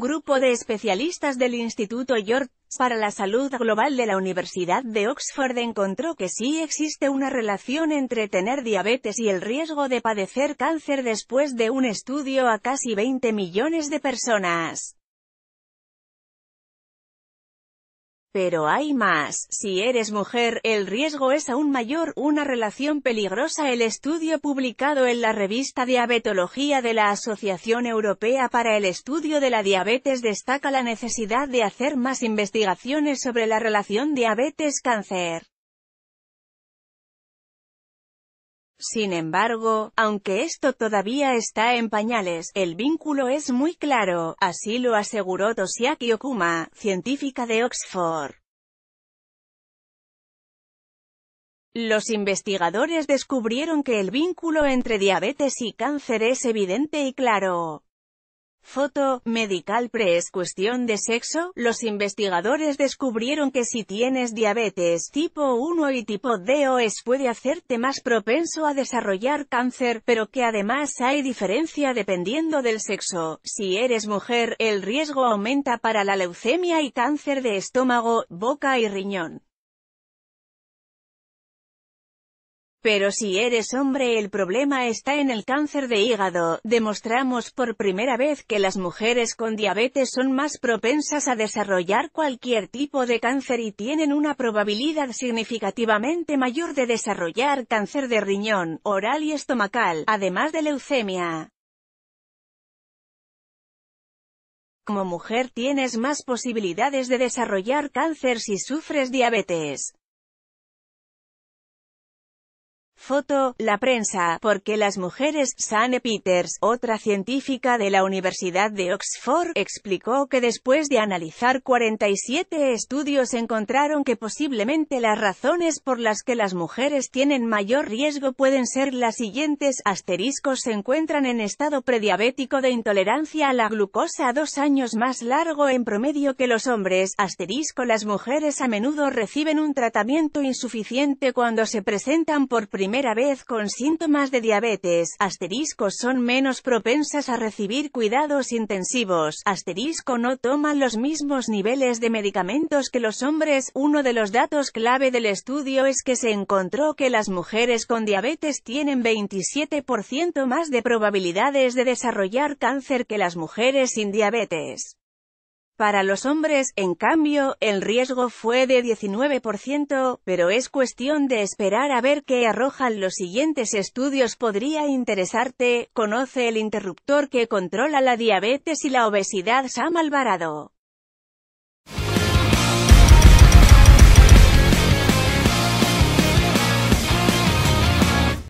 un grupo de especialistas del Instituto York para la Salud Global de la Universidad de Oxford encontró que sí existe una relación entre tener diabetes y el riesgo de padecer cáncer después de un estudio a casi 20 millones de personas. Pero hay más, si eres mujer, el riesgo es aún mayor, una relación peligrosa El estudio publicado en la revista Diabetología de la Asociación Europea para el Estudio de la Diabetes destaca la necesidad de hacer más investigaciones sobre la relación diabetes-cáncer. Sin embargo, aunque esto todavía está en pañales, el vínculo es muy claro, así lo aseguró Toshiaki Okuma, científica de Oxford. Los investigadores descubrieron que el vínculo entre diabetes y cáncer es evidente y claro. Foto, Medical Pre es cuestión de sexo, los investigadores descubrieron que si tienes diabetes tipo 1 y tipo D o es puede hacerte más propenso a desarrollar cáncer, pero que además hay diferencia dependiendo del sexo. Si eres mujer, el riesgo aumenta para la leucemia y cáncer de estómago, boca y riñón. Pero si eres hombre el problema está en el cáncer de hígado, demostramos por primera vez que las mujeres con diabetes son más propensas a desarrollar cualquier tipo de cáncer y tienen una probabilidad significativamente mayor de desarrollar cáncer de riñón, oral y estomacal, además de leucemia. Como mujer tienes más posibilidades de desarrollar cáncer si sufres diabetes. Foto, la prensa, porque las mujeres, Sane Peters, otra científica de la Universidad de Oxford, explicó que después de analizar 47 estudios encontraron que posiblemente las razones por las que las mujeres tienen mayor riesgo pueden ser las siguientes, asteriscos se encuentran en estado prediabético de intolerancia a la glucosa dos años más largo en promedio que los hombres, asterisco las mujeres a menudo reciben un tratamiento insuficiente cuando se presentan por primera primera vez con síntomas de diabetes, asterisco son menos propensas a recibir cuidados intensivos, asterisco no toman los mismos niveles de medicamentos que los hombres. Uno de los datos clave del estudio es que se encontró que las mujeres con diabetes tienen 27% más de probabilidades de desarrollar cáncer que las mujeres sin diabetes. Para los hombres, en cambio, el riesgo fue de 19%, pero es cuestión de esperar a ver qué arrojan los siguientes estudios. Podría interesarte, conoce el interruptor que controla la diabetes y la obesidad Sam Alvarado.